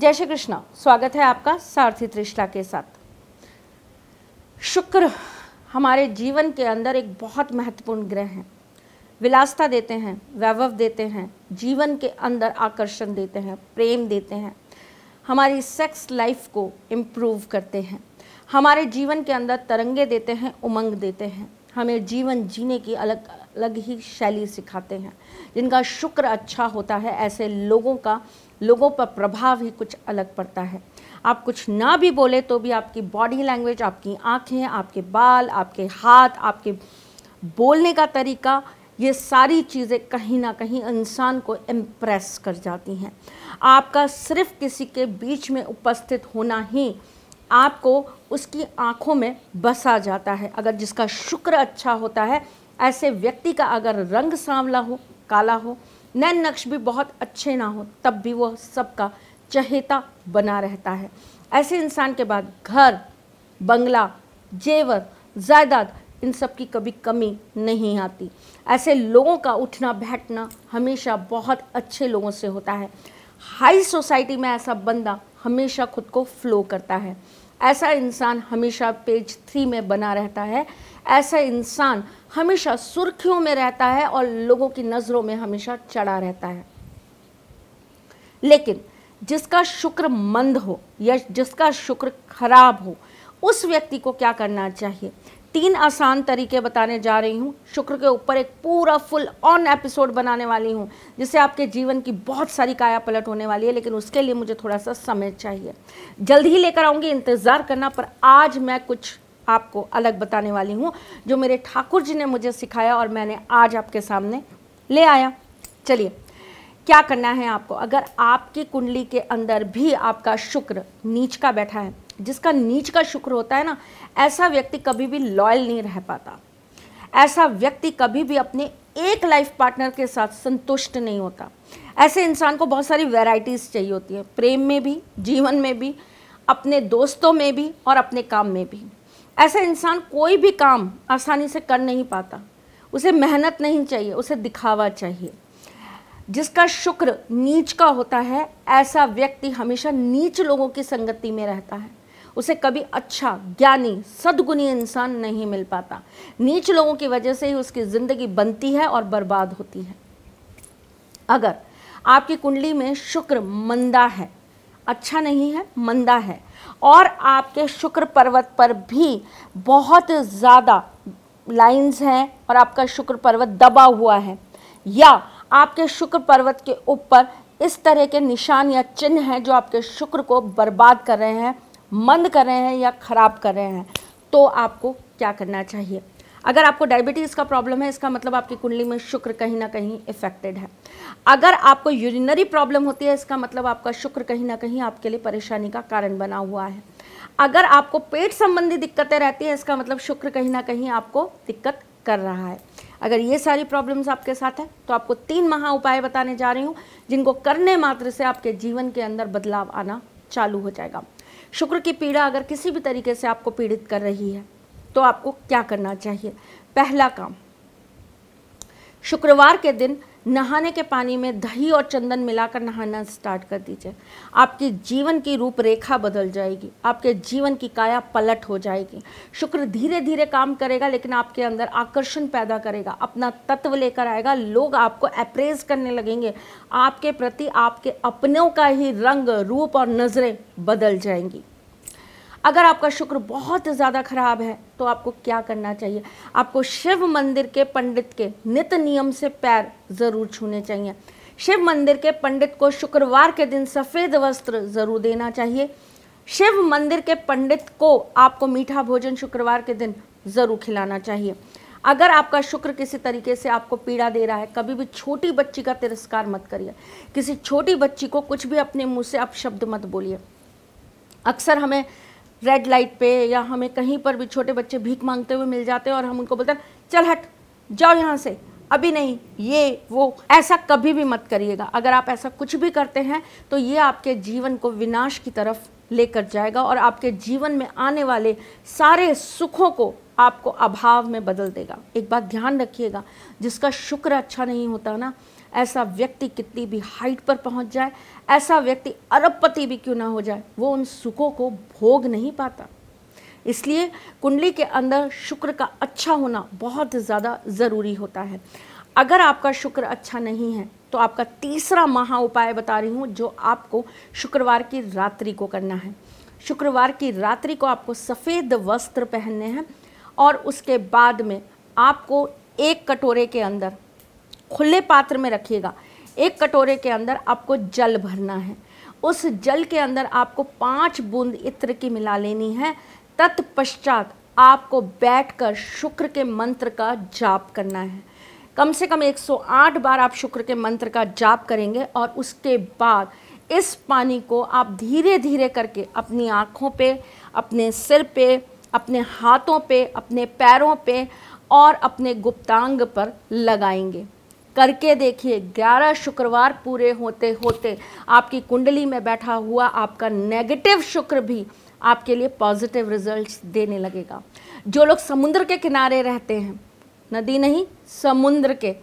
जय श्री कृष्ण स्वागत है आपका सारथी त्रिष्ठा के साथ शुक्र हमारे जीवन के अंदर एक बहुत महत्वपूर्ण ग्रह है विलासता देते हैं वैभव देते हैं जीवन के अंदर आकर्षण देते हैं प्रेम देते हैं हमारी सेक्स लाइफ को इम्प्रूव करते हैं हमारे जीवन के अंदर तरंगे देते हैं उमंग देते हैं हमें जीवन जीने की अलग अलग ही शैली सिखाते हैं जिनका शुक्र अच्छा होता है ऐसे लोगों का लोगों पर प्रभाव ही कुछ अलग पड़ता है आप कुछ ना भी बोले तो भी आपकी बॉडी लैंग्वेज आपकी आँखें आपके बाल आपके हाथ आपके बोलने का तरीका ये सारी चीज़ें कहीं ना कहीं इंसान को इम्प्रेस कर जाती हैं आपका सिर्फ किसी के बीच में उपस्थित होना ही आपको उसकी आँखों में बसा जाता है अगर जिसका शुक्र अच्छा होता है ऐसे व्यक्ति का अगर रंग सांवला हो काला हो नैन नक्श भी बहुत अच्छे ना हो तब भी वह सबका चहेता बना रहता है ऐसे इंसान के बाद घर बंगला जेवर जायदाद इन सब की कभी कमी नहीं आती ऐसे लोगों का उठना बैठना हमेशा बहुत अच्छे लोगों से होता है हाई सोसाइटी में ऐसा बंदा हमेशा खुद को फ्लो करता है ऐसा इंसान हमेशा पेज थ्री में बना रहता है ऐसा इंसान हमेशा सुर्खियों में रहता है और लोगों की नज़रों में हमेशा चढ़ा रहता है लेकिन जिसका शुक्र मंद हो या जिसका शुक्र खराब हो उस व्यक्ति को क्या करना चाहिए तीन आसान तरीके बताने जा रही हूँ शुक्र के ऊपर एक पूरा फुल ऑन एपिसोड बनाने वाली हूँ जिससे आपके जीवन की बहुत सारी काया पलट होने वाली है लेकिन उसके लिए मुझे थोड़ा सा समय चाहिए जल्द ही लेकर आऊँगी इंतज़ार करना पर आज मैं कुछ आपको अलग बताने वाली हूँ जो मेरे ठाकुर जी ने मुझे सिखाया और मैंने आज आपके सामने ले आया चलिए क्या करना है आपको अगर आपकी कुंडली के अंदर भी आपका शुक्र नीच का बैठा है जिसका नीच का शुक्र होता है ना ऐसा व्यक्ति कभी भी लॉयल नहीं रह पाता ऐसा व्यक्ति कभी भी अपने एक लाइफ पार्टनर के साथ संतुष्ट नहीं होता ऐसे इंसान को बहुत सारी वैरायटीज़ चाहिए होती है प्रेम में भी जीवन में भी अपने दोस्तों में भी और अपने काम में भी ऐसा इंसान कोई भी काम आसानी से कर नहीं पाता उसे मेहनत नहीं चाहिए उसे दिखावा चाहिए जिसका शुक्र नीच का होता है ऐसा व्यक्ति हमेशा नीच लोगों की संगति में रहता है उसे कभी अच्छा ज्ञानी सदगुणी इंसान नहीं मिल पाता नीच लोगों की वजह से ही उसकी ज़िंदगी बनती है और बर्बाद होती है अगर आपकी कुंडली में शुक्र मंदा है अच्छा नहीं है मंदा है और आपके शुक्र पर्वत पर भी बहुत ज़्यादा लाइंस हैं और आपका शुक्र पर्वत दबा हुआ है या आपके शुक्र पर्वत के ऊपर इस तरह के निशान या चिन्ह हैं जो आपके शुक्र को बर्बाद कर रहे हैं मंद कर रहे हैं या ख़राब कर रहे हैं तो आपको क्या करना चाहिए अगर आपको डायबिटीज़ का प्रॉब्लम है इसका मतलब आपकी कुंडली में शुक्र कहीं ना कहीं इफेक्टेड है अगर आपको यूरिनरी प्रॉब्लम होती है इसका मतलब आपका शुक्र कहीं ना कहीं आपके लिए परेशानी का कारण बना हुआ है अगर आपको पेट संबंधी दिक्कतें रहती है इसका मतलब शुक्र कहीं ना कहीं आपको दिक्कत कर रहा है अगर ये सारी प्रॉब्लम्स आपके साथ हैं तो आपको तीन महा उपाय बताने जा रही हूँ जिनको करने मात्र से आपके जीवन के अंदर बदलाव आना चालू हो जाएगा शुक्र की पीड़ा अगर किसी भी तरीके से आपको पीड़ित कर रही है तो आपको क्या करना चाहिए पहला काम शुक्रवार के दिन नहाने के पानी में दही और चंदन मिलाकर नहाना स्टार्ट कर दीजिए आपके जीवन की रूपरेखा बदल जाएगी आपके जीवन की काया पलट हो जाएगी शुक्र धीरे धीरे काम करेगा लेकिन आपके अंदर आकर्षण पैदा करेगा अपना तत्व लेकर आएगा लोग आपको अप्रेज करने लगेंगे आपके प्रति आपके अपनों का ही रंग रूप और नज़रें बदल जाएंगी अगर आपका शुक्र बहुत ज़्यादा खराब है तो आपको क्या करना चाहिए आपको शिव मंदिर के पंडित के नित नियम से पैर ज़रूर छूने चाहिए शिव मंदिर के पंडित को शुक्रवार के दिन सफ़ेद वस्त्र ज़रूर देना चाहिए शिव मंदिर के पंडित को आपको मीठा भोजन शुक्रवार के दिन ज़रूर खिलाना चाहिए अगर आपका शुक्र किसी तरीके से आपको पीड़ा दे रहा है कभी भी छोटी बच्ची का तिरस्कार मत करिए किसी छोटी बच्ची को कुछ भी अपने मुंह से आप शब्द मत बोलिए अक्सर हमें रेड लाइट पे या हमें कहीं पर भी छोटे बच्चे भीख मांगते हुए मिल जाते हैं और हम उनको बोलते हैं चल हट जाओ यहाँ से अभी नहीं ये वो ऐसा कभी भी मत करिएगा अगर आप ऐसा कुछ भी करते हैं तो ये आपके जीवन को विनाश की तरफ लेकर जाएगा और आपके जीवन में आने वाले सारे सुखों को आपको अभाव में बदल देगा एक बात ध्यान रखिएगा जिसका शुक्र अच्छा नहीं होता ना ऐसा व्यक्ति कितनी भी हाइट पर पहुंच जाए ऐसा व्यक्ति अरबपति भी क्यों ना हो जाए वो उन सुखों को भोग नहीं पाता इसलिए कुंडली के अंदर शुक्र का अच्छा होना बहुत ज़्यादा ज़रूरी होता है अगर आपका शुक्र अच्छा नहीं है तो आपका तीसरा महा उपाय बता रही हूँ जो आपको शुक्रवार की रात्रि को करना है शुक्रवार की रात्रि को आपको सफ़ेद वस्त्र पहनने हैं और उसके बाद में आपको एक कटोरे के अंदर खुले पात्र में रखिएगा एक कटोरे के अंदर आपको जल भरना है उस जल के अंदर आपको पाँच बूंद इत्र की मिला लेनी है तत्पश्चात आपको बैठकर शुक्र के मंत्र का जाप करना है कम से कम 108 बार आप शुक्र के मंत्र का जाप करेंगे और उसके बाद इस पानी को आप धीरे धीरे करके अपनी आँखों पे अपने सिर पे अपने हाथों पे अपने पैरों पे और अपने गुप्तांग पर लगाएंगे करके देखिए ग्यारह शुक्रवार पूरे होते होते आपकी कुंडली में बैठा हुआ आपका नेगेटिव शुक्र भी आपके लिए पॉजिटिव रिजल्ट्स देने लगेगा जो लोग समुद्र के किनारे रहते हैं नदी नहीं समुद्र के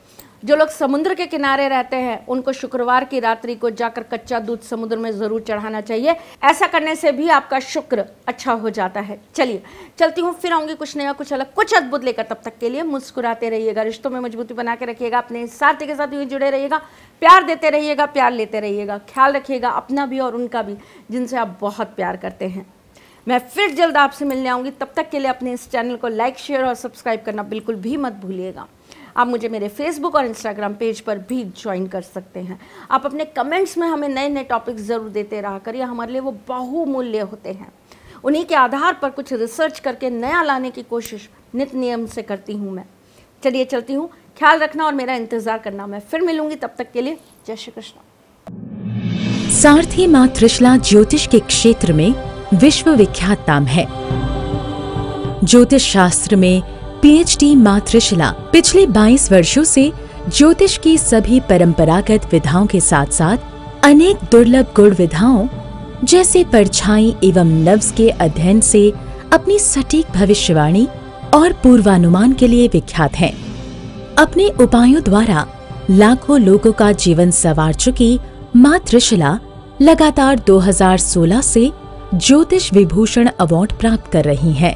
जो लोग समुद्र के किनारे रहते हैं उनको शुक्रवार की रात्रि को जाकर कच्चा दूध समुद्र में ज़रूर चढ़ाना चाहिए ऐसा करने से भी आपका शुक्र अच्छा हो जाता है चलिए चलती हूँ फिर आऊँगी कुछ नया कुछ अलग कुछ अद्भुत लेकर तब तक के लिए मुस्कुराते रहिएगा रिश्तों में मजबूती बना के रखिएगा अपने साथी के साथ यूँ जुड़े रहिएगा प्यार देते रहिएगा प्यार लेते रहिएगा ख्याल रखिएगा अपना भी और उनका भी जिनसे आप बहुत प्यार करते हैं मैं फिर जल्द आपसे मिलने आऊँगी तब तक के लिए अपने इस चैनल को लाइक शेयर और सब्सक्राइब करना बिल्कुल भी मत भूलिएगा आप मुझे मेरे फेसबुक और इंस्टाग्राम पेज पर भी ज्वाइन कर सकते हैं आप अपने कमेंट्स में हमें नए नए टॉपिक्स ज़रूर देते रहा करिए हमारे लिए वो बहुमूल्य होते हैं उन्हीं के आधार पर कुछ रिसर्च करके नया लाने की कोशिश नित नियम से करती हूँ मैं चलिए चलती हूँ ख्याल रखना और मेरा इंतज़ार करना मैं फिर मिलूंगी तब तक के लिए जय श्री कृष्ण सारथी माँ त्रिशला ज्योतिष के क्षेत्र में विश्व विख्यात नाम है ज्योतिष शास्त्र में पीएचडी मातृशिला पिछले 22 वर्षों से ज्योतिष की सभी परंपरागत विधाओं के साथ साथ अनेक दुर्लभ गुण विधाओं जैसे परछाई एवं नव्स के अध्ययन से अपनी सटीक भविष्यवाणी और पूर्वानुमान के लिए विख्यात हैं। अपने उपायों द्वारा लाखों लोगों का जीवन संवार चुकी मातृशिला लगातार 2016 से ज्योतिष विभूषण अवार्ड प्राप्त कर रही हैं।